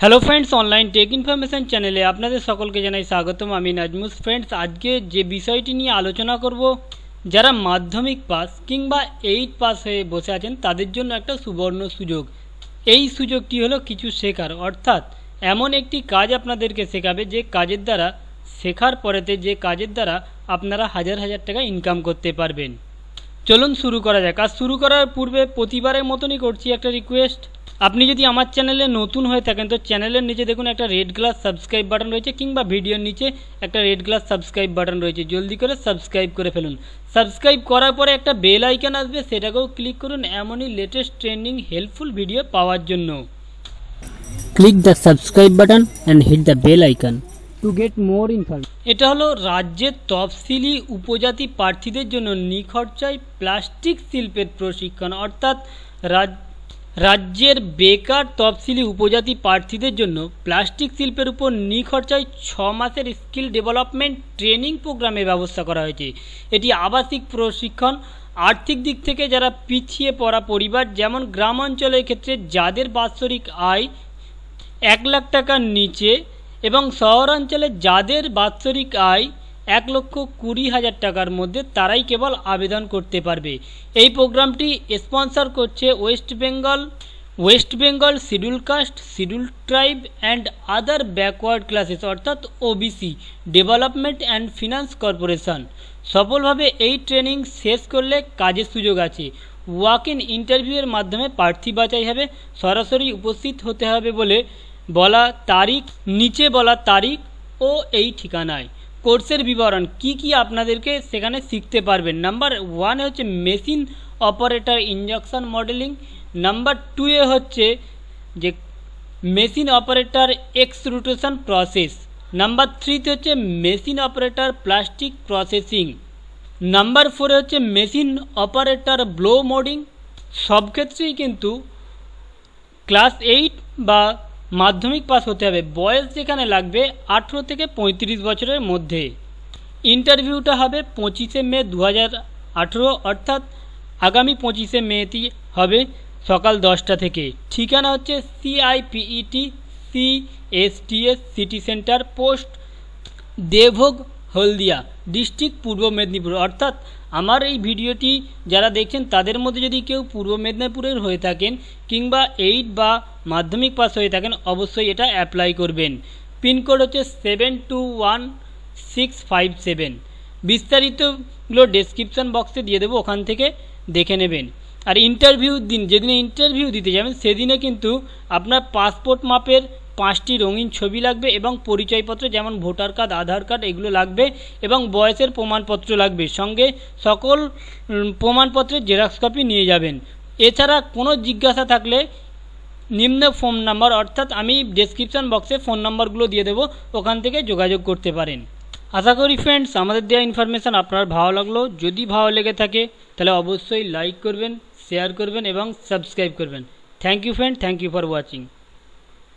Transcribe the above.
hello friends online tech information চ্যানেলে আপনাদের সকলকে জানাই স্বাগতম আমি নাজমুস ফ্রেন্ডস আজকে যে বিষয়টি নিয়ে আলোচনা করব যারা মাধ্যমিক পাস কিংবা এইট পাস হয়ে বসে আছেন তাদের জন্য একটা সুবর্ণ সুযোগ এই সুযোগটি হলো কিছু শেখার অর্থাৎ এমন একটি কাজ আপনাদেরকে শেখাবে যে কাজের দ্বারা শেখার পরেতে যে কাজের দ্বারা আপনারা হাজার হাজার টাকা ইনকাম করতে পারবেন চলুন শুরু করা যাক আর শুরু করার পূর্বে প্রতিবারের মতনই করছি একটা রিকোয়েস্ট আপনি যদি আমার চ্যানেলে নতুন হয়ে থাকেন তো চ্যানেলের নিচে দেখুন একটা রেড গ্লাস সাবস্ক্রাইব বাটন রয়েছে কিংবা ভিডিওর নিচে একটা রেড গ্লাস সাবস্ক্রাইব বাটন রয়েছে জলদি করে সাবস্ক্রাইব করে ফেলুন সাবস্ক্রাইব করার পরে একটা বেল আইকন আসবে সেটাকেও ক্লিক করুন এমনই লেটেস্ট ট্রেন্ডিং হেল্পফুল ভিডিও পাওয়ার জন্য click the subscribe button and hit the bell icon to get more information এটা হলো রাজ্যের তফসিলি উপজাতি প্রার্থীদের জন্য নিখরচায় প্লাস্টিক শিল্পের প্রশিক্ষণ অর্থাৎ রাজ্য রাজ্যের বেকার তফসিলি উপজাতি প্রার্থীদের জন্য প্লাস্টিক শিল্পের উপর নিখরচায় ছ মাসের স্কিল ডেভেলপমেন্ট ট্রেনিং প্রোগ্রামের ব্যবস্থা করা হয়েছে এটি আবাসিক প্রশিক্ষণ আর্থিক দিক থেকে যারা পিছিয়ে পড়া পরিবার যেমন গ্রাম অঞ্চলের ক্ষেত্রে যাদের বাৎসরিক আয় এক লাখ টাকার নিচে এবং শহরাঞ্চলে যাদের বাৎসরিক আয় এক লক্ষ কুড়ি হাজার টাকার মধ্যে তারাই কেবল আবেদন করতে পারবে এই প্রোগ্রামটি স্পন্সর করছে west Bengal west Bengal schedule caste schedule tribe and other backward classes অর্থাৎ OBC development and finance corporation সফলভাবে এই ট্রেনিং শেষ করলে কাজের সুযোগ আছে ওয়াক ইন ইন্টারভিউয়ের মাধ্যমে প্রার্থী বাছাই হবে সরাসরি উপস্থিত হতে হবে বলে বলা তারিখ নিচে বলা তারিখ ও এই ঠিকানায় কোর্সের বিবরণ কি কি আপনাদেরকে সেখানে শিখতে পারবেন নাম্বার ওয়ানে হচ্ছে machine operator injection moulding number টুয়ে হচ্ছে যে machine operator extrusion process number থ্রিতে হচ্ছে machine operator plastic processing number ফোরে হচ্ছে মেশিন অপারেটর ব্লো মোডিং সব ক্ষেত্রেই কিন্তু ক্লাস এইট বা মাধ্যমিক পাস হতে হবে বয়স যেখানে লাগবে আঠেরো থেকে পঁয়ত্রিশ বছরের মধ্যে ইন্টারভিউটা হবে পঁচিশে মে দু অর্থাৎ আগামী পঁচিশে মেটি হবে সকাল দশটা থেকে ঠিকানা হচ্ছে CIPET CSTS city centre post Debhog Haldia district Purba Medinipur অর্থাৎ আমার এই ভিডিওটি যারা দেখছেন তাদের মধ্যে যদি কেউ পূর্ব মেদিনীপুরের হয়ে থাকেন কিংবা এইট বা মাধ্যমিক পাস হয়ে থাকেন অবশ্যই এটা অ্যাপ্লাই করবেন পিনকোড হচ্ছে seven two one six five seven বিস্তারিতগুলো ডেসক্রিপশান বক্সে দিয়ে দেবো ওখান থেকে দেখে নেবেন আর ইন্টারভিউ দিন যেদিনে ইন্টারভিউ দিতে যাবেন সেদিনে কিন্তু আপনার পাসপোর্ট মাপের পাঁচটি রঙিন ছবি লাগবে এবং পরিচয়পত্র যেমন ভোটার কার্ড আধার কার্ড এগুলো লাগবে এবং বয়সের প্রমাণপত্র লাগবে সঙ্গে সকল প্রমাণপত্রের জেরক্স কপি নিয়ে যাবেন এছাড়া কোনো জিজ্ঞাসা থাকলে নিম্ন ফোন নাম্বার অর্থাৎ আমি ডেসক্রিপশান বক্সে ফোন নাম্বারগুলো দিয়ে দেবো ওখান থেকে যোগাযোগ করতে পারেন আশা করি ফ্রেন্ডস আমাদের দেওয়া ইনফরমেশান আপনার ভালো লাগলো যদি ভালো লেগে থাকে তাহলে অবশ্যই লাইক করবেন শেয়ার করবেন এবং সাবস্ক্রাইব করবেন thank you friend thank you for watching